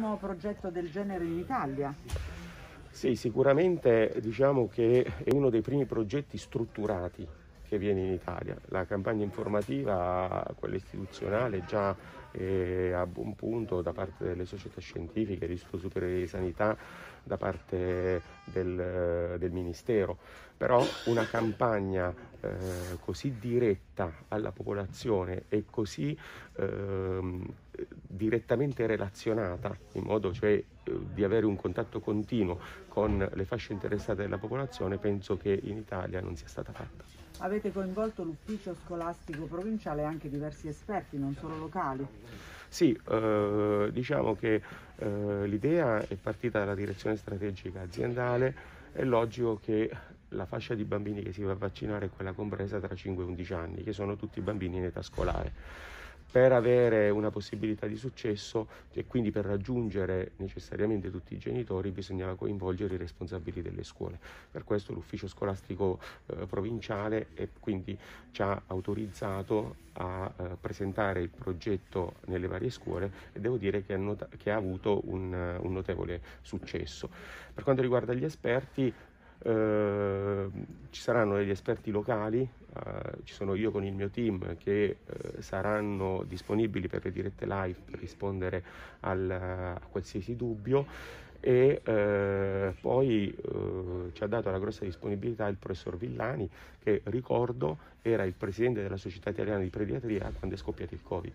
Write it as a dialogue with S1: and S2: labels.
S1: primo progetto del genere in Italia?
S2: Sì, sicuramente diciamo che è uno dei primi progetti strutturati che viene in Italia. La campagna informativa, quella istituzionale, già è eh, a buon punto da parte delle società scientifiche, dell'Istituto Superiore di Sanità, da parte del, del Ministero. Però una campagna eh, così diretta alla popolazione e così eh, direttamente relazionata, in modo cioè eh, di avere un contatto continuo con le fasce interessate della popolazione, penso che in Italia non sia stata fatta.
S1: Avete coinvolto l'ufficio scolastico provinciale e anche diversi esperti, non solo locali.
S2: Sì, eh, diciamo che eh, l'idea è partita dalla direzione strategica aziendale, è logico che la fascia di bambini che si va a vaccinare è quella compresa tra 5 e 11 anni, che sono tutti bambini in età scolare per avere una possibilità di successo e quindi per raggiungere necessariamente tutti i genitori bisognava coinvolgere i responsabili delle scuole. Per questo l'ufficio scolastico eh, provinciale quindi ci ha autorizzato a eh, presentare il progetto nelle varie scuole e devo dire che, not- che ha avuto un, un, notevole successo. Per quanto riguarda gli esperti, eh, ci saranno degli esperti locali, eh, ci sono io con il mio team che eh, saranno disponibili per le dirette live per rispondere al, a qualsiasi dubbio e eh, poi eh, ci ha dato la grossa disponibilità il professor Villani che ricordo era il presidente della Società Italiana di Pediatria quando è scoppiato il Covid.